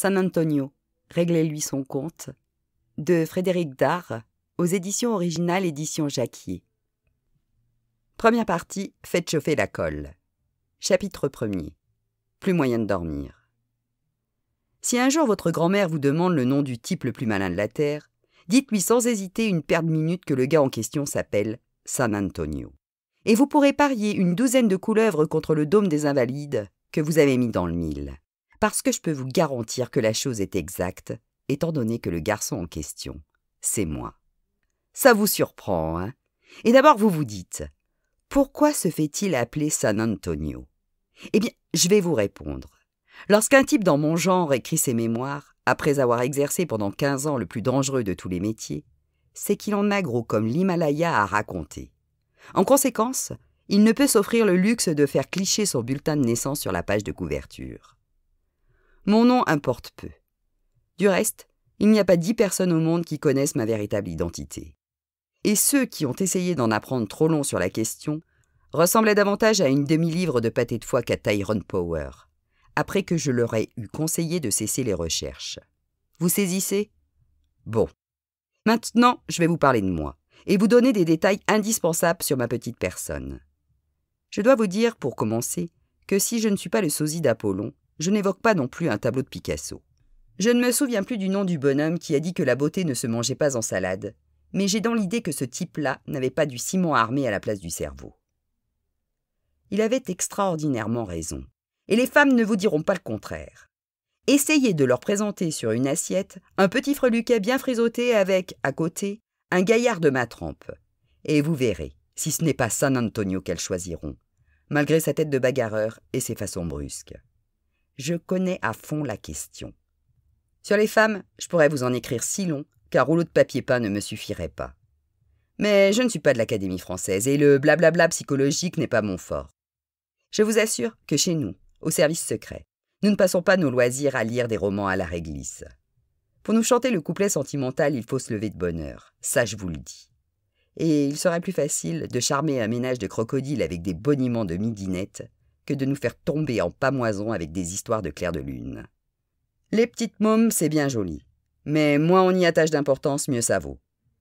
San Antonio, réglez-lui son compte, de Frédéric Dard, aux éditions originales Édition Jacquier. Première partie, faites chauffer la colle. Chapitre 1 Plus moyen de dormir. Si un jour votre grand-mère vous demande le nom du type le plus malin de la Terre, dites-lui sans hésiter une paire de minutes que le gars en question s'appelle San Antonio. Et vous pourrez parier une douzaine de couleuvres contre le dôme des Invalides que vous avez mis dans le mille parce que je peux vous garantir que la chose est exacte, étant donné que le garçon en question, c'est moi. Ça vous surprend, hein Et d'abord vous vous dites, pourquoi se fait-il appeler San Antonio Eh bien, je vais vous répondre. Lorsqu'un type dans mon genre écrit ses mémoires, après avoir exercé pendant 15 ans le plus dangereux de tous les métiers, c'est qu'il en a gros comme l'Himalaya à raconter. En conséquence, il ne peut s'offrir le luxe de faire clicher son bulletin de naissance sur la page de couverture. Mon nom importe peu. Du reste, il n'y a pas dix personnes au monde qui connaissent ma véritable identité. Et ceux qui ont essayé d'en apprendre trop long sur la question ressemblaient davantage à une demi-livre de pâté de foie qu'à Tyrone Power, après que je leur ai eu conseillé de cesser les recherches. Vous saisissez Bon. Maintenant, je vais vous parler de moi et vous donner des détails indispensables sur ma petite personne. Je dois vous dire, pour commencer, que si je ne suis pas le sosie d'Apollon, je n'évoque pas non plus un tableau de Picasso. Je ne me souviens plus du nom du bonhomme qui a dit que la beauté ne se mangeait pas en salade, mais j'ai dans l'idée que ce type-là n'avait pas du ciment armé à la place du cerveau. Il avait extraordinairement raison, et les femmes ne vous diront pas le contraire. Essayez de leur présenter sur une assiette un petit freluquet bien frisoté avec, à côté, un gaillard de ma trempe, et vous verrez, si ce n'est pas San Antonio qu'elles choisiront, malgré sa tête de bagarreur et ses façons brusques je connais à fond la question. Sur les femmes, je pourrais vous en écrire si long qu'un rouleau de papier peint ne me suffirait pas. Mais je ne suis pas de l'Académie française et le blablabla psychologique n'est pas mon fort. Je vous assure que chez nous, au service secret, nous ne passons pas nos loisirs à lire des romans à la réglisse. Pour nous chanter le couplet sentimental, il faut se lever de bonne heure, ça je vous le dis. Et il serait plus facile de charmer un ménage de crocodile avec des boniments de midinette que de nous faire tomber en pamoison avec des histoires de clair de lune. Les petites mômes, c'est bien joli, mais moins on y attache d'importance, mieux ça vaut.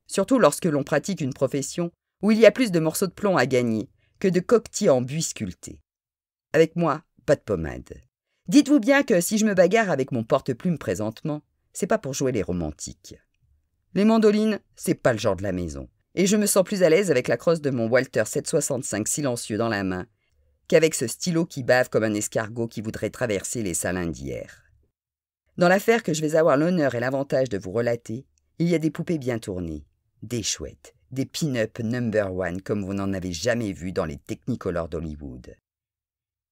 Surtout lorsque l'on pratique une profession où il y a plus de morceaux de plomb à gagner que de coquetis en buis sculptés. Avec moi, pas de pommade. Dites-vous bien que si je me bagarre avec mon porte-plume présentement, c'est pas pour jouer les romantiques. Les mandolines, c'est pas le genre de la maison, et je me sens plus à l'aise avec la crosse de mon Walter 765 silencieux dans la main qu'avec ce stylo qui bave comme un escargot qui voudrait traverser les salins d'hier. Dans l'affaire que je vais avoir l'honneur et l'avantage de vous relater, il y a des poupées bien tournées, des chouettes, des pin-up number one comme vous n'en avez jamais vu dans les technicolores d'Hollywood.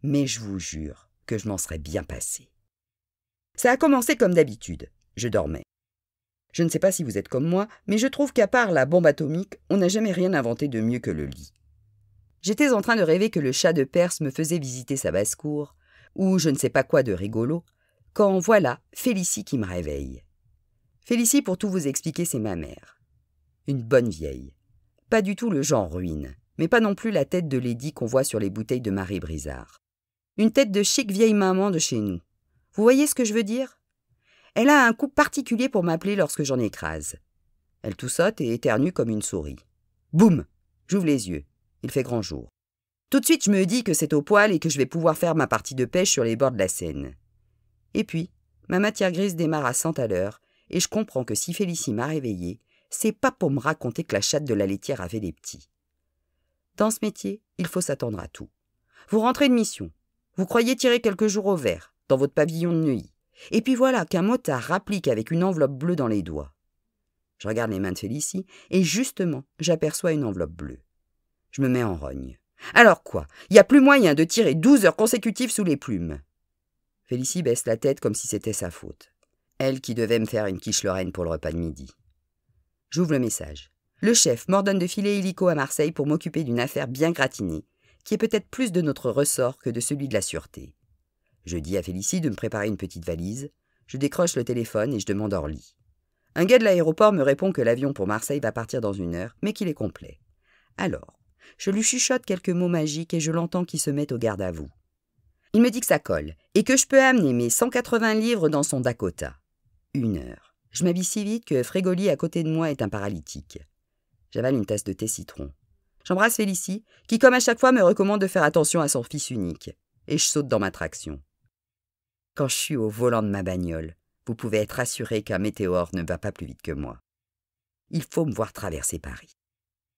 Mais je vous jure que je m'en serais bien passé. Ça a commencé comme d'habitude. Je dormais. Je ne sais pas si vous êtes comme moi, mais je trouve qu'à part la bombe atomique, on n'a jamais rien inventé de mieux que le lit. J'étais en train de rêver que le chat de Perse me faisait visiter sa basse-cour, ou je ne sais pas quoi de rigolo, quand voilà Félicie qui me réveille. Félicie, pour tout vous expliquer, c'est ma mère. Une bonne vieille. Pas du tout le genre ruine, mais pas non plus la tête de Lady qu'on voit sur les bouteilles de Marie Brizard. Une tête de chic vieille maman de chez nous. Vous voyez ce que je veux dire Elle a un coup particulier pour m'appeler lorsque j'en écrase. Elle toussote et éternue comme une souris. Boum J'ouvre les yeux. Il fait grand jour. Tout de suite, je me dis que c'est au poil et que je vais pouvoir faire ma partie de pêche sur les bords de la Seine. Et puis, ma matière grise démarre à cent à l'heure, et je comprends que si Félicie m'a réveillée, c'est pas pour me raconter que la chatte de la laitière avait des petits. Dans ce métier, il faut s'attendre à tout. Vous rentrez de mission. Vous croyez tirer quelques jours au vert, dans votre pavillon de nuit. Et puis voilà qu'un motard rapplique avec une enveloppe bleue dans les doigts. Je regarde les mains de Félicie, et justement, j'aperçois une enveloppe bleue. Je me mets en rogne. Alors quoi Il n'y a plus moyen de tirer douze heures consécutives sous les plumes. Félicie baisse la tête comme si c'était sa faute. Elle qui devait me faire une quiche lorraine pour le repas de midi. J'ouvre le message. Le chef m'ordonne de filer hélico à Marseille pour m'occuper d'une affaire bien gratinée, qui est peut-être plus de notre ressort que de celui de la sûreté. Je dis à Félicie de me préparer une petite valise, je décroche le téléphone et je demande Orly. Un gars de l'aéroport me répond que l'avion pour Marseille va partir dans une heure, mais qu'il est complet. Alors, je lui chuchote quelques mots magiques et je l'entends qui se met au garde à vous. Il me dit que ça colle et que je peux amener mes 180 livres dans son Dakota. Une heure. Je m'habille si vite que Frégoli à côté de moi est un paralytique. J'avale une tasse de thé citron. J'embrasse Félicie, qui comme à chaque fois me recommande de faire attention à son fils unique, et je saute dans ma traction. Quand je suis au volant de ma bagnole, vous pouvez être assuré qu'un météore ne va pas plus vite que moi. Il faut me voir traverser Paris.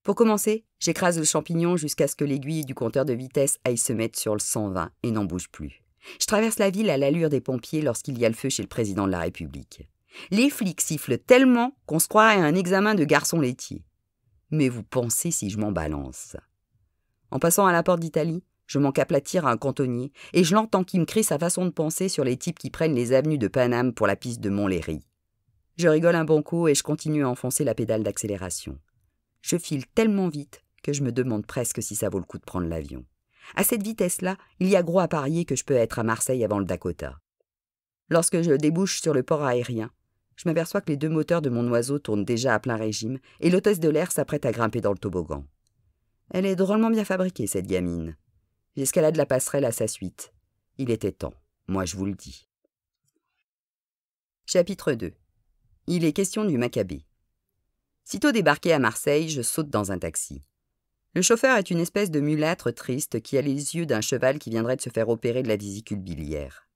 Pour commencer, j'écrase le champignon jusqu'à ce que l'aiguille du compteur de vitesse aille se mettre sur le 120 et n'en bouge plus. Je traverse la ville à l'allure des pompiers lorsqu'il y a le feu chez le président de la République. Les flics sifflent tellement qu'on se croirait à un examen de garçon laitier. Mais vous pensez si je m'en balance En passant à la porte d'Italie, je manque à platir à un cantonnier et je l'entends qui me crie sa façon de penser sur les types qui prennent les avenues de Paname pour la piste de Montlhéry. Je rigole un bon coup et je continue à enfoncer la pédale d'accélération. Je file tellement vite que je me demande presque si ça vaut le coup de prendre l'avion. À cette vitesse-là, il y a gros à parier que je peux être à Marseille avant le Dakota. Lorsque je débouche sur le port aérien, je m'aperçois que les deux moteurs de mon oiseau tournent déjà à plein régime et l'hôtesse de l'air s'apprête à grimper dans le toboggan. Elle est drôlement bien fabriquée, cette gamine. J'escalade la passerelle à sa suite. Il était temps, moi je vous le dis. Chapitre 2 Il est question du Maccabée. Sitôt débarqué à Marseille, je saute dans un taxi. Le chauffeur est une espèce de mulâtre triste qui a les yeux d'un cheval qui viendrait de se faire opérer de la visicule biliaire.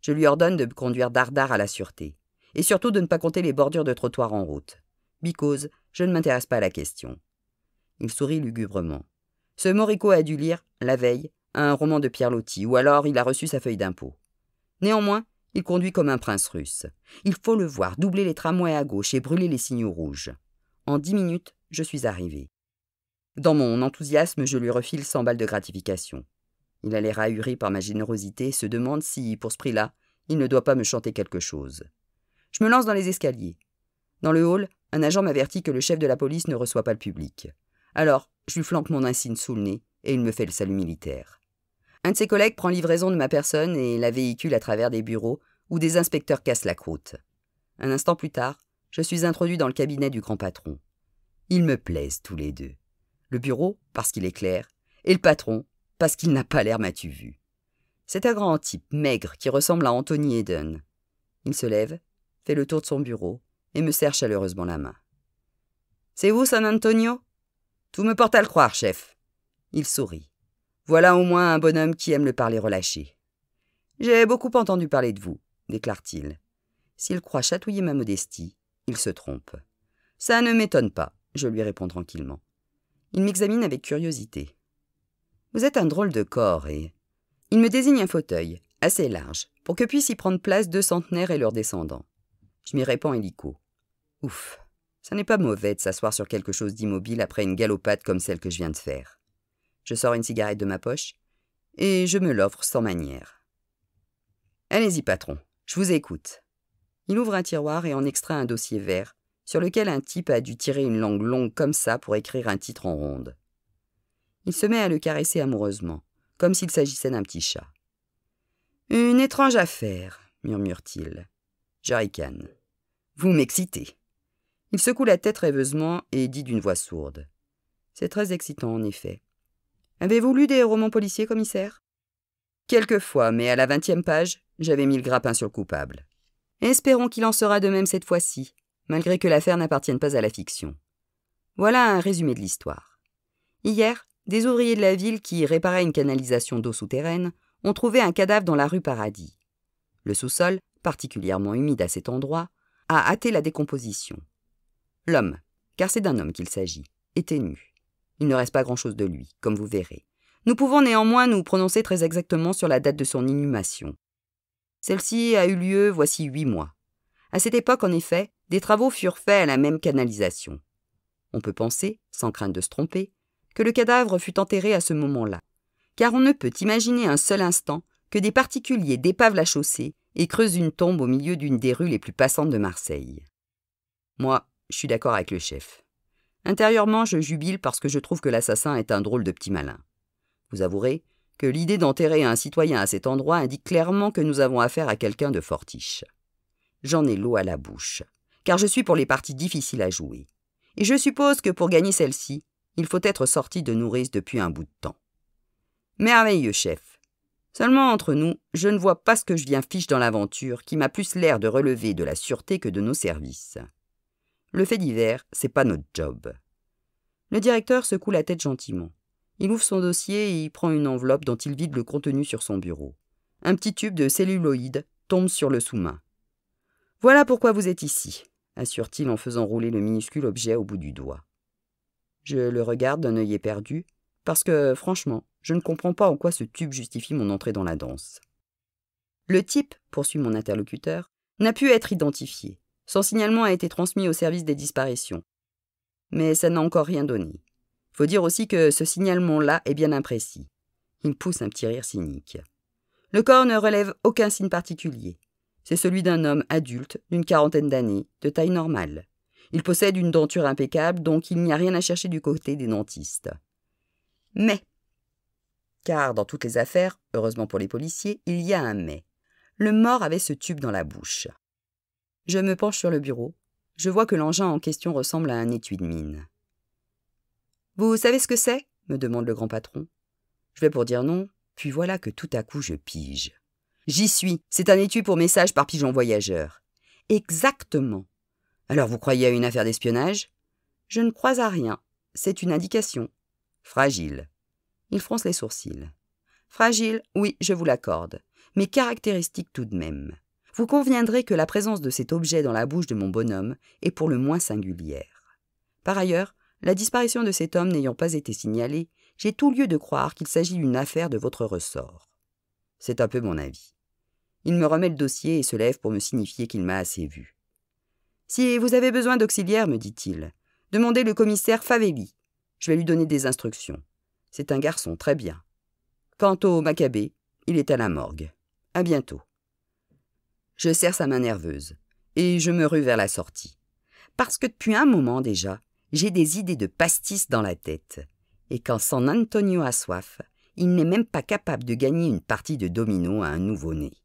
Je lui ordonne de conduire dardard à la sûreté, et surtout de ne pas compter les bordures de trottoir en route. Because, je ne m'intéresse pas à la question. Il sourit lugubrement. Ce Morico a dû lire, la veille, un roman de Pierre Loti, ou alors il a reçu sa feuille d'impôt. Néanmoins, il conduit comme un prince russe. Il faut le voir doubler les tramways à gauche et brûler les signaux rouges. En dix minutes, je suis arrivé. Dans mon enthousiasme, je lui refile cent balles de gratification. Il a l'air ahuri par ma générosité et se demande si, pour ce prix-là, il ne doit pas me chanter quelque chose. Je me lance dans les escaliers. Dans le hall, un agent m'avertit que le chef de la police ne reçoit pas le public. Alors, je lui flanque mon insigne sous le nez et il me fait le salut militaire. Un de ses collègues prend livraison de ma personne et la véhicule à travers des bureaux où des inspecteurs cassent la croûte. Un instant plus tard, je suis introduit dans le cabinet du grand patron. Ils me plaisent tous les deux. Le bureau, parce qu'il est clair, et le patron, parce qu'il n'a pas l'air m'as-tu vu. C'est un grand type, maigre, qui ressemble à Anthony Eden. Il se lève, fait le tour de son bureau, et me serre chaleureusement la main. C'est vous, San Antonio Tout me porte à le croire, chef. Il sourit. Voilà au moins un bonhomme qui aime le parler relâché. J'ai beaucoup entendu parler de vous, déclare-t-il. S'il croit chatouiller ma modestie, il se trompe. Ça ne m'étonne pas, je lui réponds tranquillement. Il m'examine avec curiosité. Vous êtes un drôle de corps et. Il me désigne un fauteuil, assez large, pour que puissent y prendre place deux centenaires et leurs descendants. Je m'y répands hélico. « Ouf, ça n'est pas mauvais de s'asseoir sur quelque chose d'immobile après une galopade comme celle que je viens de faire. Je sors une cigarette de ma poche et je me l'offre sans manière. Allez-y, patron, je vous écoute. Il ouvre un tiroir et en extrait un dossier vert, sur lequel un type a dû tirer une langue longue comme ça pour écrire un titre en ronde. Il se met à le caresser amoureusement, comme s'il s'agissait d'un petit chat. Une étrange affaire, murmure-t-il. Je Vous m'excitez. Il secoue la tête rêveusement et dit d'une voix sourde. C'est très excitant, en effet. Avez-vous lu des romans policiers, commissaire Quelquefois, mais à la vingtième page, j'avais mis le grappin sur le coupable. Espérons qu'il en sera de même cette fois-ci, malgré que l'affaire n'appartienne pas à la fiction. Voilà un résumé de l'histoire. Hier, des ouvriers de la ville qui réparaient une canalisation d'eau souterraine ont trouvé un cadavre dans la rue Paradis. Le sous-sol, particulièrement humide à cet endroit, a hâté la décomposition. L'homme, car c'est d'un homme qu'il s'agit, était nu. Il ne reste pas grand-chose de lui, comme vous verrez. Nous pouvons néanmoins nous prononcer très exactement sur la date de son inhumation. Celle-ci a eu lieu voici huit mois. À cette époque, en effet, des travaux furent faits à la même canalisation. On peut penser, sans crainte de se tromper, que le cadavre fut enterré à ce moment-là, car on ne peut imaginer un seul instant que des particuliers dépavent la chaussée et creusent une tombe au milieu d'une des rues les plus passantes de Marseille. Moi, je suis d'accord avec le chef. Intérieurement, je jubile parce que je trouve que l'assassin est un drôle de petit malin. Vous avouerez, que l'idée d'enterrer un citoyen à cet endroit indique clairement que nous avons affaire à quelqu'un de fortiche. J'en ai l'eau à la bouche, car je suis pour les parties difficiles à jouer. Et je suppose que pour gagner celle-ci, il faut être sorti de nourrice depuis un bout de temps. Merveilleux, chef. Seulement entre nous, je ne vois pas ce que je viens fiche dans l'aventure, qui m'a plus l'air de relever de la sûreté que de nos services. Le fait divers, c'est pas notre job. Le directeur secoue la tête gentiment. Il ouvre son dossier et y prend une enveloppe dont il vide le contenu sur son bureau. Un petit tube de celluloïde tombe sur le sous-main. Voilà pourquoi vous êtes ici, assure-t-il en faisant rouler le minuscule objet au bout du doigt. Je le regarde d'un œil éperdu, parce que, franchement, je ne comprends pas en quoi ce tube justifie mon entrée dans la danse. Le type, poursuit mon interlocuteur, n'a pu être identifié. Son signalement a été transmis au service des disparitions. Mais ça n'a encore rien donné. Faut dire aussi que ce signalement-là est bien imprécis. Il pousse un petit rire cynique. Le corps ne relève aucun signe particulier. C'est celui d'un homme adulte, d'une quarantaine d'années, de taille normale. Il possède une denture impeccable, donc il n'y a rien à chercher du côté des dentistes. Mais Car dans toutes les affaires, heureusement pour les policiers, il y a un mais. Le mort avait ce tube dans la bouche. Je me penche sur le bureau. Je vois que l'engin en question ressemble à un étui de mine. Vous savez ce que c'est me demande le grand patron. Je vais pour dire non, puis voilà que tout à coup je pige. J'y suis, c'est un étui pour message par pigeon voyageur. Exactement. Alors vous croyez à une affaire d'espionnage Je ne crois à rien. C'est une indication. Fragile. Il fronce les sourcils. Fragile, oui, je vous l'accorde, mais caractéristique tout de même. Vous conviendrez que la présence de cet objet dans la bouche de mon bonhomme est pour le moins singulière. Par ailleurs, la disparition de cet homme n'ayant pas été signalée, j'ai tout lieu de croire qu'il s'agit d'une affaire de votre ressort. C'est un peu mon avis. Il me remet le dossier et se lève pour me signifier qu'il m'a assez vu. Si vous avez besoin d'auxiliaire, me dit-il, demandez le commissaire Favelli. Je vais lui donner des instructions. C'est un garçon très bien. Quant au Maccabé il est à la morgue. À bientôt. Je serre sa main nerveuse et je me rue vers la sortie. Parce que depuis un moment déjà, j'ai des idées de pastis dans la tête. Et quand San Antonio a soif, il n'est même pas capable de gagner une partie de domino à un nouveau-né.